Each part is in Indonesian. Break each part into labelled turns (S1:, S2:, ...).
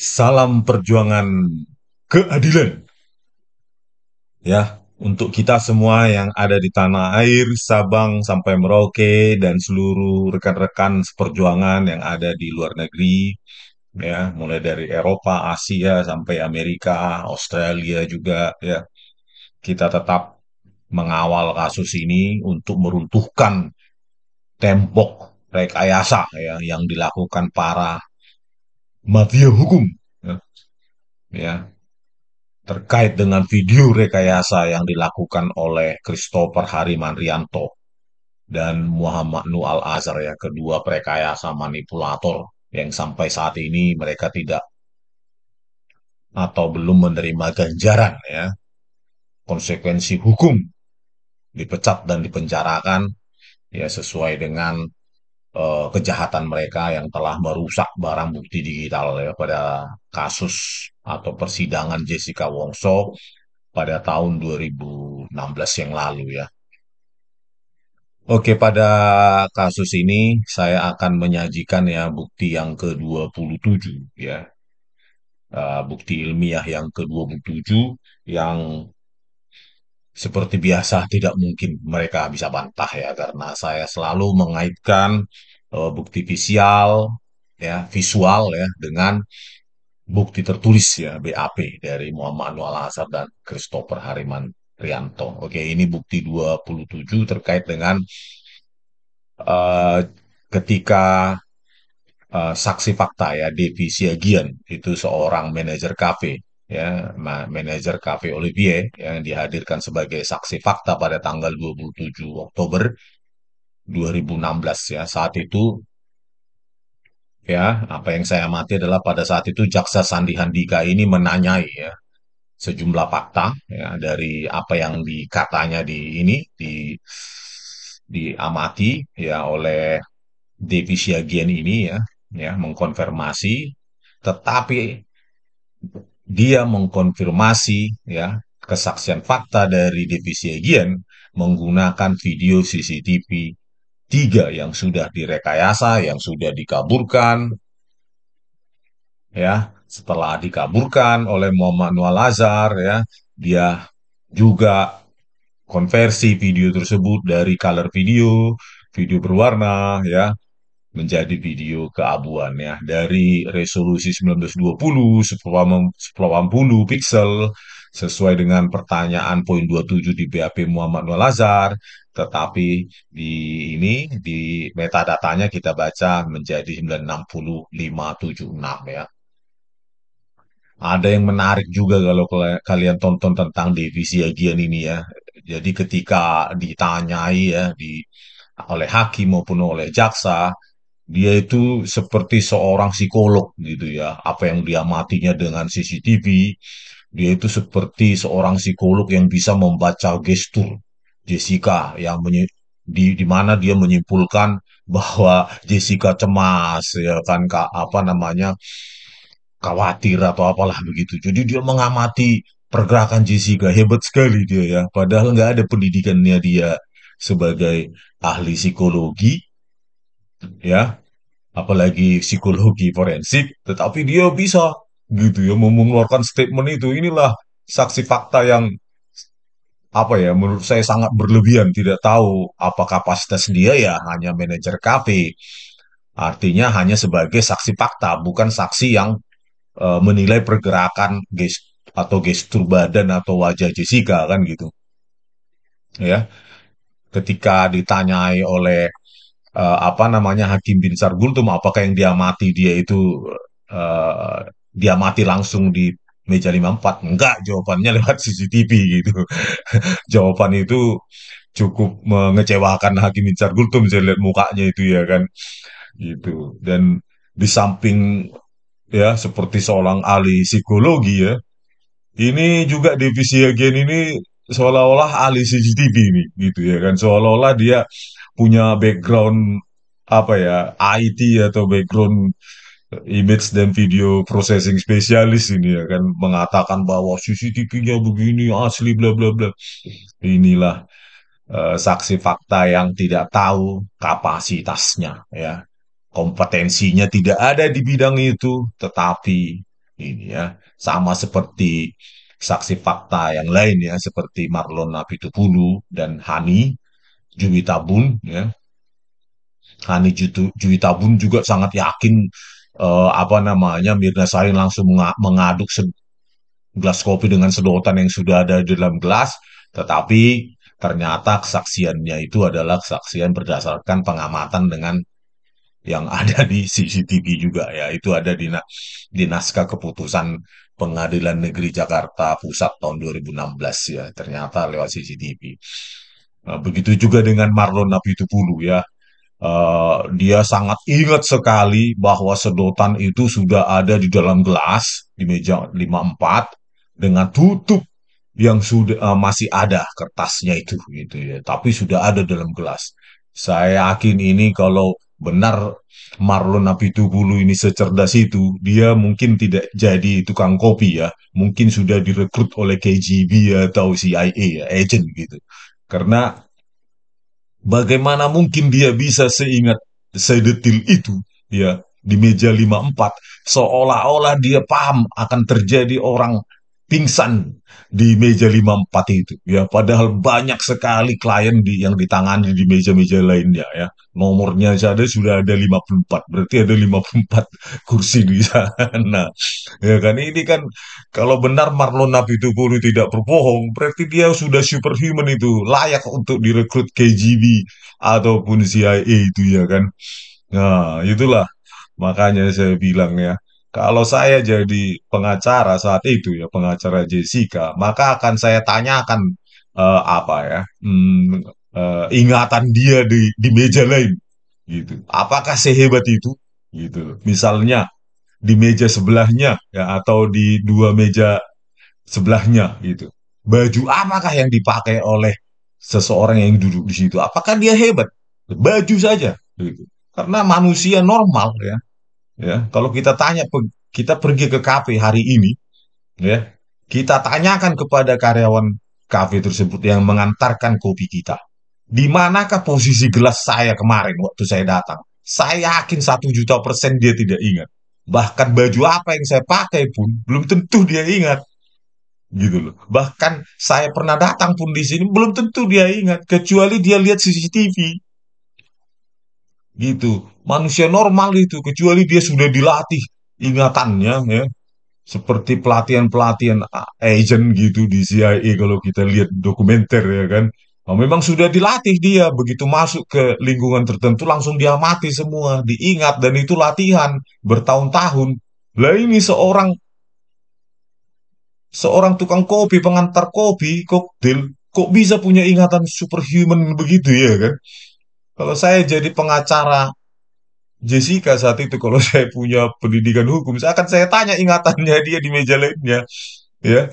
S1: Salam perjuangan keadilan. Ya, untuk kita semua yang ada di tanah air, Sabang sampai Merauke dan seluruh rekan-rekan seperjuangan yang ada di luar negeri, ya, mulai dari Eropa, Asia sampai Amerika, Australia juga ya. Kita tetap mengawal kasus ini untuk meruntuhkan tembok rekayasa ya yang dilakukan para mafia hukum ya, ya terkait dengan video rekayasa yang dilakukan oleh Christopher Hariman Rianto dan Muhammad Nu Al Azhar ya kedua rekayasa manipulator yang sampai saat ini mereka tidak atau belum menerima ganjaran ya konsekuensi hukum dipecat dan dipenjarakan ya sesuai dengan uh, kejahatan mereka yang telah merusak barang bukti digital ya pada kasus atau persidangan Jessica Wongso pada tahun 2016 yang lalu ya. Oke, pada kasus ini saya akan menyajikan ya bukti yang ke-27 ya. Uh, bukti ilmiah yang ke-27 yang seperti biasa, tidak mungkin mereka bisa bantah ya, karena saya selalu mengaitkan uh, bukti visual, ya visual ya dengan bukti tertulis ya BAP dari Muhammad Anwar Al-Azhar dan Christopher Hariman Rianto. Oke, ini bukti 27 terkait dengan uh, ketika uh, saksi fakta ya Devi Siagian itu seorang manajer kafe ya manajer Cafe Olivier yang dihadirkan sebagai saksi fakta pada tanggal 27 Oktober 2016 ya. Saat itu ya, apa yang saya amati adalah pada saat itu jaksa Sandi Handika ini menanyai ya sejumlah fakta ya dari apa yang dikatanya di ini di diamati ya oleh Devi Syagian ini ya ya mengkonfirmasi tetapi dia mengkonfirmasi ya kesaksian fakta dari divisi Egyen menggunakan video CCTV 3 yang sudah direkayasa, yang sudah dikaburkan, ya setelah dikaburkan oleh Muhammad Nualazar, ya dia juga konversi video tersebut dari color video, video berwarna, ya menjadi video keabuan ya dari resolusi 1920 1080 pixel sesuai dengan pertanyaan poin 27 di BAP Muhammad Nur Lazar tetapi di ini di metadatanya kita baca menjadi 96576 ya ada yang menarik juga kalau kalian tonton tentang divisi agian ini ya jadi ketika ditanyai ya di oleh hakim maupun oleh jaksa dia itu seperti seorang psikolog gitu ya. Apa yang dia matinya dengan CCTV, dia itu seperti seorang psikolog yang bisa membaca gestur Jessica yang di di mana dia menyimpulkan bahwa Jessica cemas ya kan ka, apa namanya khawatir atau apalah begitu. Jadi dia mengamati pergerakan Jessica hebat sekali dia ya. Padahal nggak ada pendidikannya dia sebagai ahli psikologi ya apalagi psikologi forensik, tetapi dia bisa gitu ya mengeluarkan statement itu. Inilah saksi fakta yang apa ya menurut saya sangat berlebihan tidak tahu apa kapasitas dia ya hanya manajer kafe artinya hanya sebagai saksi fakta bukan saksi yang e, menilai pergerakan gest atau gestur badan atau wajah Jessica kan gitu ya ketika ditanyai oleh uh, apa namanya Hakim bin Sargultum apakah yang dia mati dia itu uh, dia mati langsung di meja 54 enggak jawabannya lewat CCTV gitu jawaban itu cukup mengecewakan Hakim bin Sargultum saya lihat mukanya itu ya kan gitu dan di samping ya seperti seorang ahli psikologi ya ini juga divisi agen ini seolah-olah ahli CCTV ini gitu ya kan seolah-olah dia uh, punya background apa ya IT atau background eh, image dan video processing spesialis ini ya kan mengatakan bahwa CCTV-nya begini asli bla bla bla inilah uh, saksi fakta yang tidak tahu kapasitasnya ya kompetensinya tidak ada di bidang itu tetapi ini ya sama seperti saksi fakta yang lain ya seperti Marlon Napitupulu dan Hani Juwita Bun, ya. Hani Juwita Bun juga sangat yakin uh, apa namanya Mirna Salihin langsung mengaduk gelas kopi dengan sedotan yang sudah ada di dalam gelas, tetapi ternyata kesaksiannya itu adalah kesaksian berdasarkan pengamatan dengan yang ada di CCTV juga ya itu ada di, di naskah keputusan Pengadilan Negeri Jakarta Pusat tahun 2016 ya ternyata lewat CCTV Eh, begitu juga dengan Marlon Napitupulu ya. Uh, dia sangat ingat sekali bahwa sedotan itu sudah ada di dalam gelas di meja 54 dengan tutup yang sudah uh, masih ada kertasnya itu gitu ya. Tapi sudah ada dalam gelas. Saya yakin ini kalau benar Marlon Napitupulu ini secerdas itu, dia mungkin tidak jadi tukang kopi ya, mungkin sudah direkrut oleh KGB atau CIA ya, agent gitu. Karena bagaimana mungkin dia bisa seingat sedetil itu ya di meja 54 seolah-olah dia paham akan terjadi orang pingsan di meja 54 itu ya padahal banyak sekali klien di yang ditangani di meja-meja lainnya ya nomornya saja sudah ada 54 berarti ada 54 kursi di sana ya kan ini kan kalau benar Marlon Napitupulu tidak berbohong berarti dia sudah superhuman itu layak untuk direkrut KGB ataupun CIA itu ya kan nah itulah makanya saya bilang ya kalau saya jadi pengacara saat itu ya, pengacara Jessica, maka akan saya tanyakan uh, apa ya, hmm, uh, ingatan dia di, di meja lain, gitu. Apakah sehebat itu, gitu? Misalnya di meja sebelahnya ya atau di dua meja sebelahnya gitu. Baju apakah yang dipakai oleh seseorang yang duduk di situ? Apakah dia hebat? Baju saja gitu. Karena manusia normal ya Ya, kalau kita tanya kita pergi ke kafe hari ini, ya, kita tanyakan kepada karyawan kafe tersebut yang mengantarkan kopi kita. Di manakah posisi gelas saya kemarin waktu saya datang? Saya yakin satu juta persen dia tidak ingat. Bahkan baju apa yang saya pakai pun belum tentu dia ingat gitu loh. Bahkan saya pernah datang pun di sini belum tentu dia ingat kecuali dia lihat CCTV gitu manusia normal itu kecuali dia sudah dilatih ingatannya ya seperti pelatihan-pelatihan ah, agent gitu di CIA kalau kita lihat dokumenter ya kan nah, memang sudah dilatih dia begitu masuk ke lingkungan tertentu langsung dia mati semua diingat dan itu latihan bertahun-tahun lah ini seorang seorang tukang kopi pengantar kopi koktail kok bisa punya ingatan superhuman begitu ya kan kalau saya jadi pengacara Jessica saat itu kalau saya punya pendidikan hukum, saya akan saya tanya ingatannya dia di meja lainnya. Ya.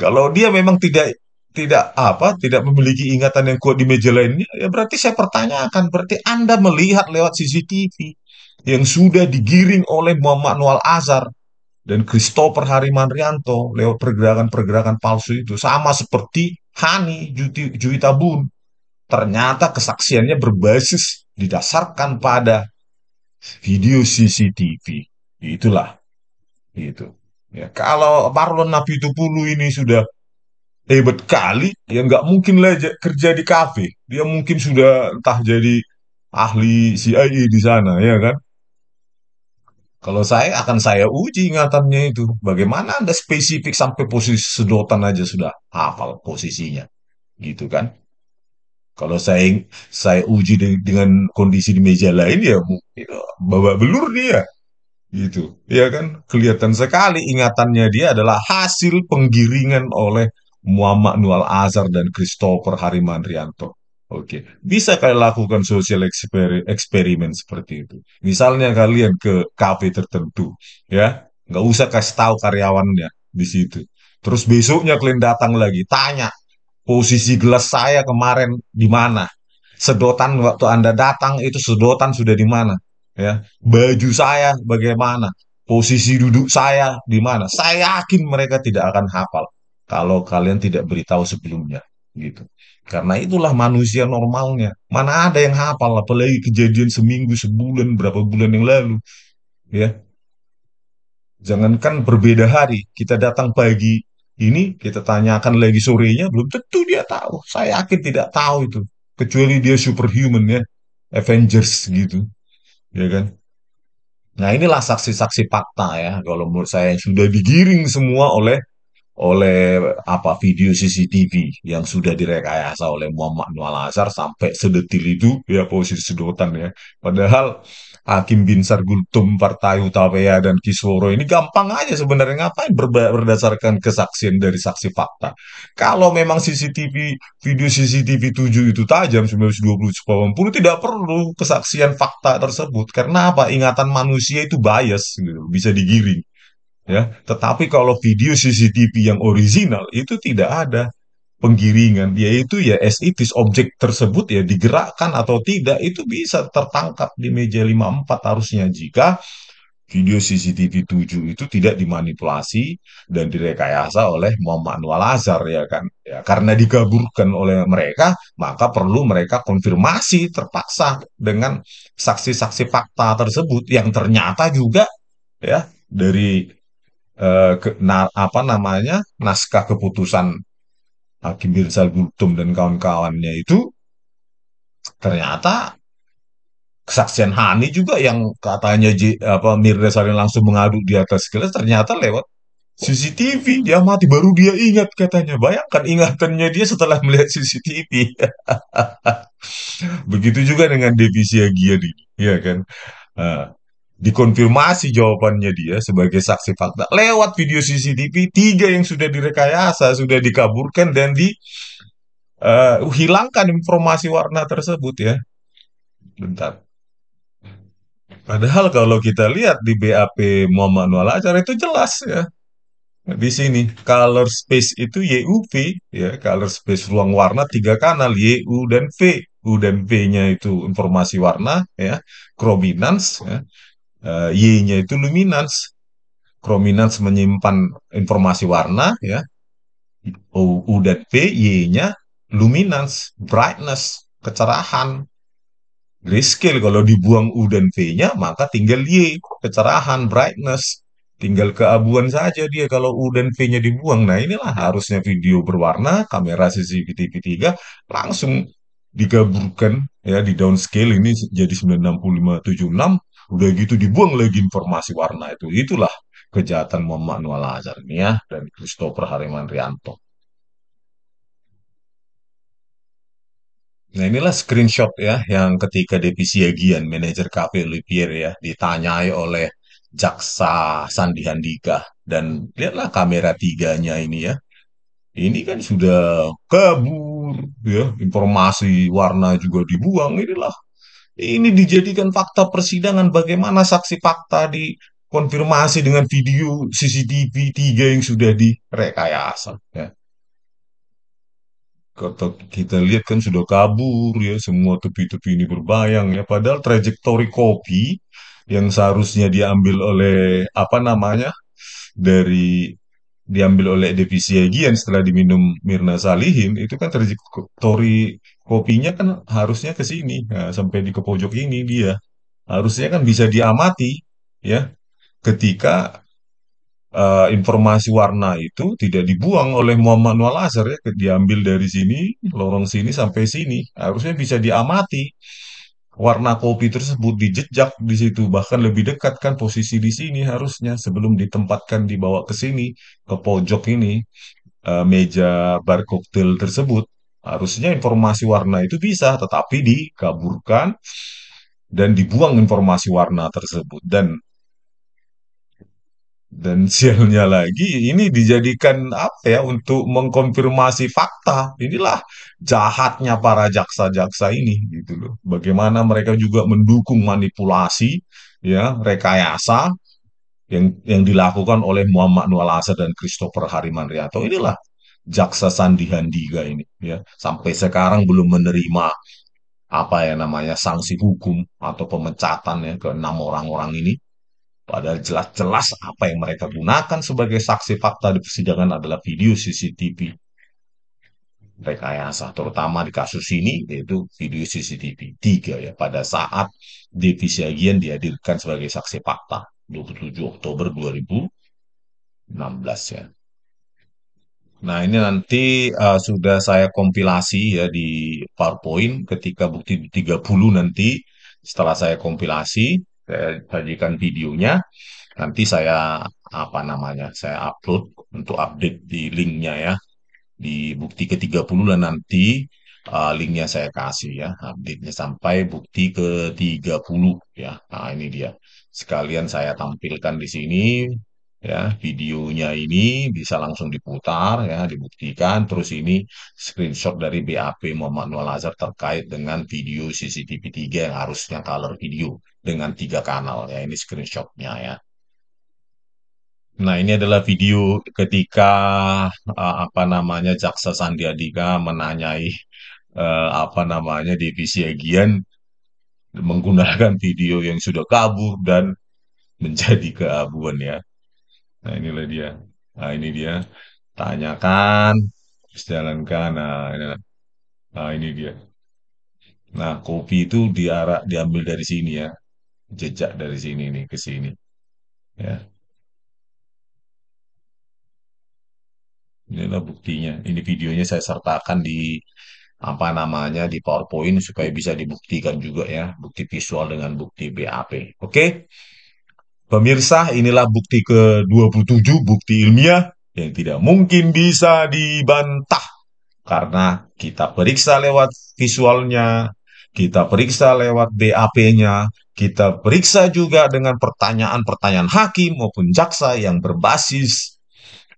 S1: Kalau dia memang tidak tidak apa, tidak memiliki ingatan yang kuat di meja lainnya, ya berarti saya pertanyakan, berarti Anda melihat lewat CCTV yang sudah digiring oleh Muhammad Noal Azhar dan Christopher Harimanrianto lewat pergerakan-pergerakan palsu itu sama seperti Hani Juti, Juwita Bun ternyata kesaksiannya berbasis didasarkan pada video CCTV. Itulah itu. Ya, kalau Marlon Nabi Tupulu ini sudah hebat kali, ya nggak mungkin lah kerja di kafe. Dia mungkin sudah entah jadi ahli CIA e di sana, ya kan? Kalau saya akan saya uji ingatannya itu. Bagaimana Anda spesifik sampai posisi sedotan aja sudah hafal posisinya. Gitu kan? Kalau saya saya uji de dengan kondisi di meja lain ya mungkin ya, babak belur dia. Gitu. Ya kan kelihatan sekali ingatannya dia adalah hasil penggiringan oleh Muhammad Nual Azhar dan Christopher Hariman Rianto. Oke, bisa kalian lakukan sosial eksperi eksperimen seperti itu. Misalnya kalian ke kafe tertentu, ya, nggak usah kasih tahu karyawannya di situ. Terus besoknya kalian datang lagi, tanya posisi gelas saya kemarin di mana sedotan waktu anda datang itu sedotan sudah di mana ya baju saya bagaimana posisi duduk saya di mana saya yakin mereka tidak akan hafal kalau kalian tidak beritahu sebelumnya gitu karena itulah manusia normalnya mana ada yang hafal apalagi kejadian seminggu sebulan berapa bulan yang lalu ya jangankan berbeda hari kita datang pagi ini kita tanyakan lagi sorenya belum tentu dia tahu saya yakin tidak tahu itu kecuali dia superhuman ya Avengers gitu ya kan nah inilah saksi-saksi fakta ya kalau menurut saya yang sudah digiring semua oleh oleh apa video CCTV yang sudah direkayasa oleh Muhammad Nual Azhar sampai sedetil itu ya posisi sedotan ya. Padahal Hakim Binsar Sargultum, Partai Utawea dan Kisworo ini gampang aja sebenarnya ngapain berdasarkan kesaksian dari saksi fakta. Kalau memang CCTV video CCTV 7 itu tajam 1920 puluh tidak perlu kesaksian fakta tersebut karena apa ingatan manusia itu bias gitu, bisa digiring ya tetapi kalau video CCTV yang original itu tidak ada penggiringan yaitu ya as objek tersebut ya digerakkan atau tidak itu bisa tertangkap di meja 54 harusnya jika video CCTV 7 itu tidak dimanipulasi dan direkayasa oleh Muhammad Anwar Lazar ya kan ya karena digaburkan oleh mereka maka perlu mereka konfirmasi terpaksa dengan saksi-saksi fakta tersebut yang ternyata juga ya dari eh, ke, na, apa namanya naskah keputusan Hakim Birsal Gultum dan kawan-kawannya itu ternyata kesaksian Hani juga yang katanya J, apa Mirna langsung mengadu di atas gelas ternyata lewat CCTV dia mati baru dia ingat katanya bayangkan ingatannya dia setelah melihat CCTV begitu juga dengan Devisia Giani ya kan uh, dikonfirmasi jawabannya dia sebagai saksi fakta lewat video CCTV tiga yang sudah direkayasa sudah dikaburkan dan di uh, hilangkan informasi warna tersebut ya bentar padahal kalau kita lihat di BAP Muhammad Nuala acara itu jelas ya di sini color space itu YUV ya color space ruang warna tiga kanal YU dan V U dan V-nya itu informasi warna ya chrominance ya uh, Y-nya itu luminance. Chrominance menyimpan informasi warna ya. U, U dan P, Y-nya luminance, brightness, kecerahan. Grayscale kalau dibuang U dan V-nya maka tinggal Y, kecerahan, brightness. Tinggal keabuan saja dia kalau U dan V-nya dibuang. Nah inilah harusnya video berwarna, kamera CCTV 3 langsung digaburkan ya di downscale ini jadi 96576 udah gitu dibuang lagi informasi warna itu itulah kejahatan Muhammad Nual ya, dan Christopher Hariman Rianto Nah inilah screenshot ya yang ketika DPC Agian, manajer Cafe Lupier ya, ditanyai oleh jaksa Sandi Handika dan lihatlah kamera tiganya ini ya. Ini kan sudah kabur ya, informasi warna juga dibuang inilah ini dijadikan fakta persidangan bagaimana saksi fakta dikonfirmasi dengan video CCTV 3 yang sudah direkayasa ya. Kata kita lihat kan sudah kabur ya semua tepi-tepi ini berbayang ya padahal trajektori kopi yang seharusnya diambil oleh apa namanya dari diambil oleh divisi Egyen setelah diminum Mirna Salihin itu kan terjadi kopinya kan harusnya ke sini nah, sampai di ke pojok ini dia harusnya kan bisa diamati ya ketika uh, informasi warna itu tidak dibuang oleh Muhammad Noel ya diambil dari sini lorong sini sampai sini harusnya bisa diamati warna kopi tersebut dijejak di situ bahkan lebih dekat kan posisi di sini harusnya sebelum ditempatkan dibawa ke sini ke pojok ini uh, meja bar koktail tersebut harusnya informasi warna itu bisa tetapi dikaburkan dan dibuang informasi warna tersebut dan dan sialnya lagi ini dijadikan apa ya untuk mengkonfirmasi fakta inilah jahatnya para jaksa-jaksa ini gitu loh bagaimana mereka juga mendukung manipulasi ya rekayasa yang yang dilakukan oleh Muhammad Nual Asad dan Christopher Hariman Harimanrianto inilah jaksa Sandi Handiga ini ya sampai sekarang belum menerima apa ya namanya sanksi hukum atau pemecatan ya ke enam orang-orang ini Padahal jelas-jelas apa yang mereka gunakan sebagai saksi fakta di persidangan adalah video CCTV. Rekayasa terutama di kasus ini yaitu video CCTV 3 ya pada saat Devi Agian dihadirkan sebagai saksi fakta 27 Oktober 2016 ya. Nah, ini nanti uh, sudah saya kompilasi ya di PowerPoint ketika bukti 30 nanti setelah saya kompilasi saya sajikan videonya nanti saya apa namanya saya upload untuk update di linknya ya di bukti ke-30 dan nanti uh, linknya saya kasih ya update-nya sampai bukti ke-30 ya nah ini dia sekalian saya tampilkan di sini ya videonya ini bisa langsung diputar ya dibuktikan terus ini screenshot dari BAP Muhammad Noel Azhar terkait dengan video CCTV 3 yang harusnya color video dengan tiga kanal ya ini screenshotnya ya Nah ini adalah video ketika uh, apa namanya Jaksa Sandiaga menanyai uh, apa namanya divisi Agian menggunakan video yang sudah kabur dan menjadi keabuan ya. Nah, inilah dia. Nah, ini dia. Tanyakan, jalankan. Nah, inilah. Nah, ini dia. Nah, kopi itu diarak diambil dari sini ya. Jejak dari sini nih ke sini. Ya. Inilah buktinya. Ini videonya saya sertakan di apa namanya di PowerPoint supaya bisa dibuktikan juga ya, bukti visual dengan bukti BAP. Oke? Okay? Pemirsa, inilah bukti ke-27, bukti ilmiah yang tidak mungkin bisa dibantah. Karena kita periksa lewat visualnya, kita periksa lewat BAP-nya, kita periksa juga dengan pertanyaan-pertanyaan hakim maupun jaksa yang berbasis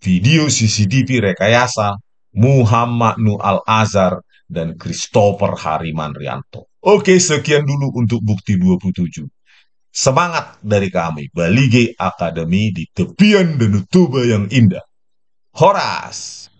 S1: video CCTV rekayasa Muhammad Nu Al-Azhar dan Christopher Hariman Rianto. Oke, sekian dulu untuk bukti 27. Semangat dari kami, Balige Academy di tepian dan tuba yang indah. Horas!